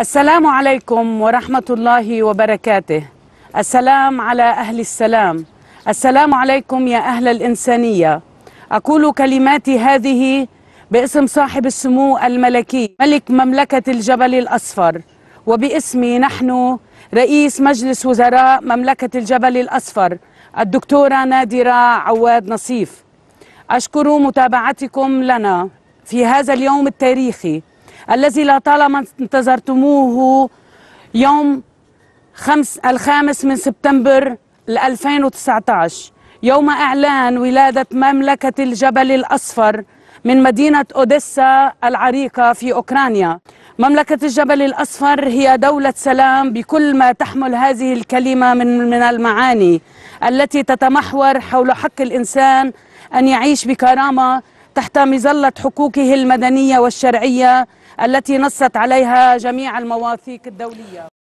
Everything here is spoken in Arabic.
السلام عليكم ورحمة الله وبركاته السلام على أهل السلام السلام عليكم يا أهل الإنسانية أقول كلماتي هذه باسم صاحب السمو الملكي ملك مملكة الجبل الأصفر وباسمي نحن رئيس مجلس وزراء مملكة الجبل الأصفر الدكتورة نادرة عواد نصيف أشكر متابعتكم لنا في هذا اليوم التاريخي الذي لطالما انتظرتموه يوم خمس الخامس من سبتمبر 2019 يوم إعلان ولادة مملكة الجبل الأصفر من مدينة أوديسا العريقة في أوكرانيا مملكة الجبل الأصفر هي دولة سلام بكل ما تحمل هذه الكلمة من, من المعاني التي تتمحور حول حق الإنسان أن يعيش بكرامة تحت مظلة حقوقه المدنية والشرعية التي نصت عليها جميع المواثيق الدولية